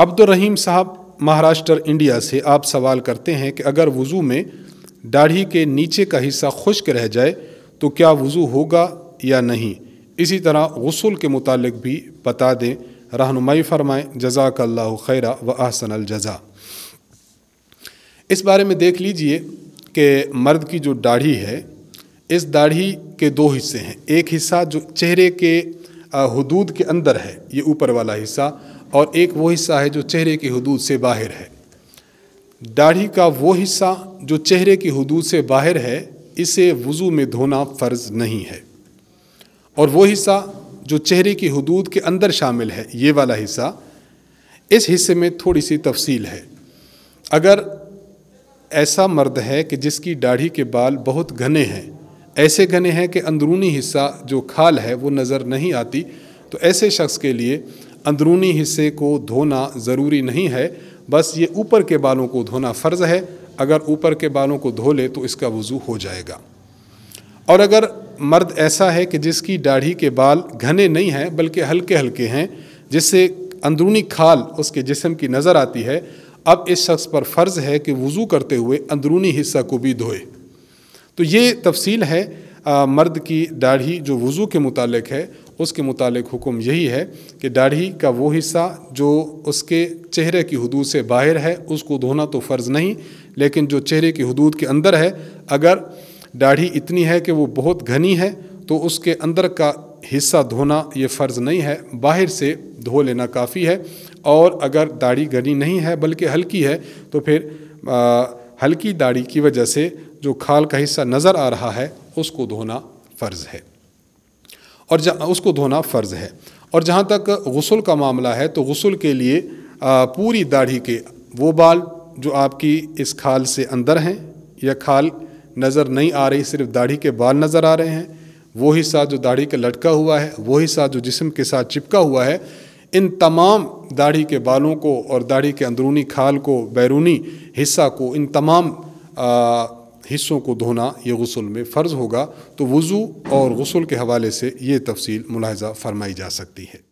अब्दुल रहीम साहब महाराष्ट्र इंडिया से आप सवाल करते हैं कि अगर वज़ू में दाढ़ी के नीचे का हिस्सा खुश्क रह जाए तो क्या वज़ू होगा या नहीं इसी तरह गसूल के मुतालिक भी बता दें रहनुमाई फरमाएँ जजाकल्ला खैरा व आहसन जजा इस बारे में देख लीजिए कि मर्द की जो दाढ़ी है इस दाढ़ी के दो हिस्से हैं एक हिस्सा जो चेहरे के हदूद के अंदर है ये ऊपर वाला हिस्सा और एक वो हिस्सा है जो चेहरे की हदूद से बाहर है दाढ़ी का वो हिस्सा जो चेहरे की हदूद से बाहर है इसे वज़ू में धोना फ़र्ज़ नहीं है और वो हिस्सा जो चेहरे की हदूद के अंदर शामिल है ये वाला हिस्सा इस हिस्से में थोड़ी सी तफसील है अगर ऐसा मर्द है कि जिसकी दाढ़ी के बाल बहुत घने हैं ऐसे घने हैं कि अंदरूनी हिस्सा जो खाल है वो नज़र नहीं आती तो ऐसे शख्स के लिए अंदरूनी हिस्से को धोना ज़रूरी नहीं है बस ये ऊपर के बालों को धोना फ़र्ज़ है अगर ऊपर के बालों को धो ले तो इसका वज़ू हो जाएगा और अगर मर्द ऐसा है कि जिसकी दाढ़ी के बाल घने नहीं हैं बल्कि हल्के हल्के हैं जिससे अंदरूनी खाल उसके जिसम की नज़र आती है अब इस शख्स पर फ़र्ज़ है कि वज़ू करते हुए अंदरूनी हिस्सा को भी धोए तो ये तफसील है आ, मर्द की दाढ़ी जो वज़ू के मुतल है उसके मुतालिक हुक्म यही है कि दाढ़ी का वो हिस्सा जो उसके चेहरे की हदूद से बाहर है उसको धोना तो फ़र्ज़ नहीं लेकिन जो चेहरे की हदूद के अंदर है अगर दाढ़ी इतनी है कि वो बहुत घनी है तो उसके अंदर का हिस्सा धोना ये फ़र्ज़ नहीं है बाहर से धो लेना काफ़ी है और अगर दाढ़ी घनी नहीं है बल्कि हल्की है तो फिर आ, हल्की दाढ़ी की वजह से जो खाल का हिस्सा नज़र आ रहा है उसको धोना फ़र्ज़ है और उसको धोना फ़र्ज़ है और जहाँ तक गसल का मामला है तो गसल के लिए पूरी दाढ़ी के वो बाल जो आपकी इस खाल से अंदर हैं या खाल नज़र नहीं आ रही सिर्फ दाढ़ी के बाल नज़र आ रहे हैं वो हिस्सा जो दाढ़ी के लटका हुआ है वो हिस्सा जो जिसम के साथ चिपका हुआ है इन तमाम दाढ़ी के बालों को और दाढ़ी के अंदरूनी खाल को बैरूनी हिस्सा को इन तमाम आ, हिस्सों को धोना ये गसल में फ़र्ज़ होगा तो वज़ू और गसल के हवाले से ये तफसील मुलाजा फरमाई जा सकती है